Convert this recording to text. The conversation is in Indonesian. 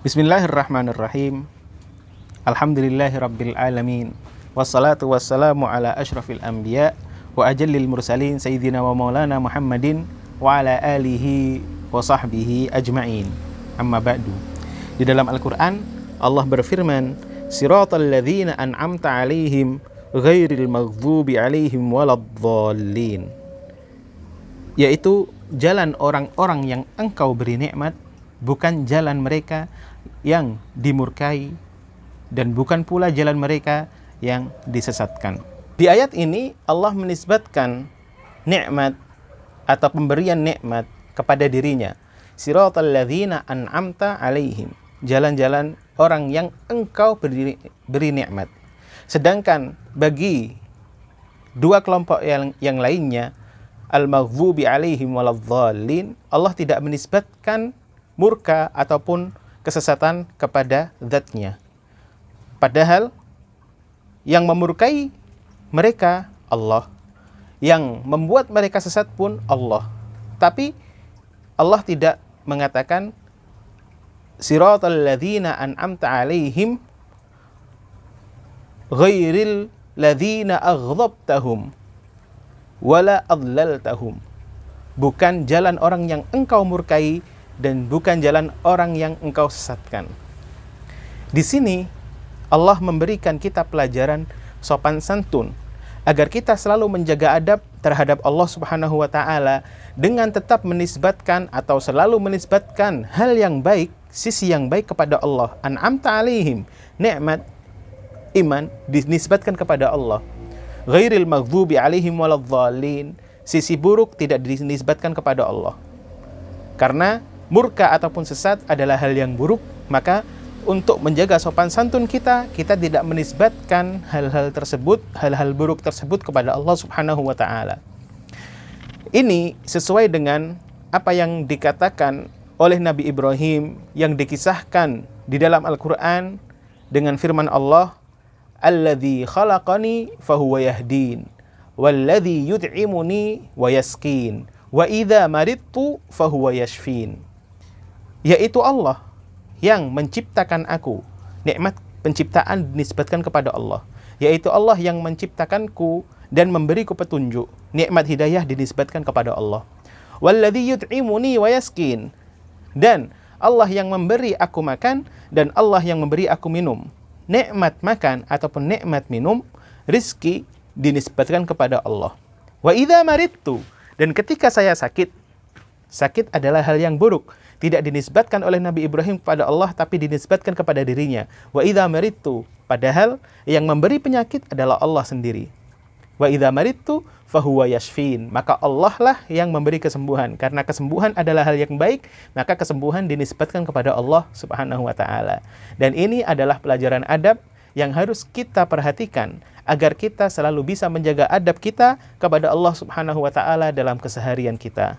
Bismillahirrahmanirrahim. Alhamdulillahirrabbilalamin. Wassalatu wassalamu ala ashrafil anbiya wa ajallil mursalin sayyidina wa maulana Muhammadin wa ala alihi wa sahbihi ajmain. Amma ba'du. Di dalam Al-Qur'an Allah berfirman, "Siratal ladzina an'amta alihim ghairil maghdubi alihim waladzallin. Yaitu jalan orang-orang yang engkau beri nikmat bukan jalan mereka yang dimurkai dan bukan pula jalan mereka yang disesatkan. Di ayat ini Allah menisbatkan nikmat atau pemberian nikmat kepada dirinya. Siratal ladzina an'amta alaihim. Jalan-jalan orang yang engkau beri, beri nikmat. Sedangkan bagi dua kelompok yang yang lainnya al-maghdubi alaihim waladhdallin Allah tidak menisbatkan murka ataupun kesesatan kepada zatnya. Padahal yang memurkai mereka Allah, yang membuat mereka sesat pun Allah. Tapi Allah tidak mengatakan siratal ladzina an'amta alaihim ghairil ladzina aghdabtahum wala adlaltahum. Bukan jalan orang yang engkau murkai dan bukan jalan orang yang engkau sesatkan. Di sini Allah memberikan kita pelajaran sopan santun agar kita selalu menjaga adab terhadap Allah Subhanahu wa taala dengan tetap menisbatkan atau selalu menisbatkan hal yang baik, sisi yang baik kepada Allah. An'am ta'alihim, nikmat iman dinisbatkan kepada Allah. Ghairil maghdubi alaihim waladhdallin. Sisi buruk tidak dinisbatkan kepada Allah. Karena murka ataupun sesat adalah hal yang buruk, maka untuk menjaga sopan santun kita, kita tidak menisbatkan hal-hal tersebut, hal-hal buruk tersebut kepada Allah Subhanahu wa taala. Ini sesuai dengan apa yang dikatakan oleh Nabi Ibrahim yang dikisahkan di dalam Al-Qur'an dengan firman Allah, "Alladzi khalaqani fahuwa yahdin, walladzi yud'imuni wa yaskin, wa idza maridtu fahuwa yashfin." yaitu Allah yang menciptakan aku. Nikmat penciptaan dinisbatkan kepada Allah, yaitu Allah yang menciptakanku dan memberiku petunjuk. Nikmat hidayah dinisbatkan kepada Allah. Walladzi yut'imuni wa yaskin. Dan Allah yang memberi aku makan dan Allah yang memberi aku minum. Nikmat makan ataupun nikmat minum, rizki dinisbatkan kepada Allah. Wa idza maridtu dan ketika saya sakit, Sakit adalah hal yang buruk. Tidak dinisbatkan oleh Nabi Ibrahim kepada Allah, tapi dinisbatkan kepada dirinya. Wa idha maritu. Padahal yang memberi penyakit adalah Allah sendiri. Wa idha maritu fahuwa yashfin. Maka Allah lah yang memberi kesembuhan. Karena kesembuhan adalah hal yang baik, maka kesembuhan dinisbatkan kepada Allah subhanahu wa ta'ala. Dan ini adalah pelajaran adab yang harus kita perhatikan agar kita selalu bisa menjaga adab kita kepada Allah Subhanahu wa taala dalam keseharian kita.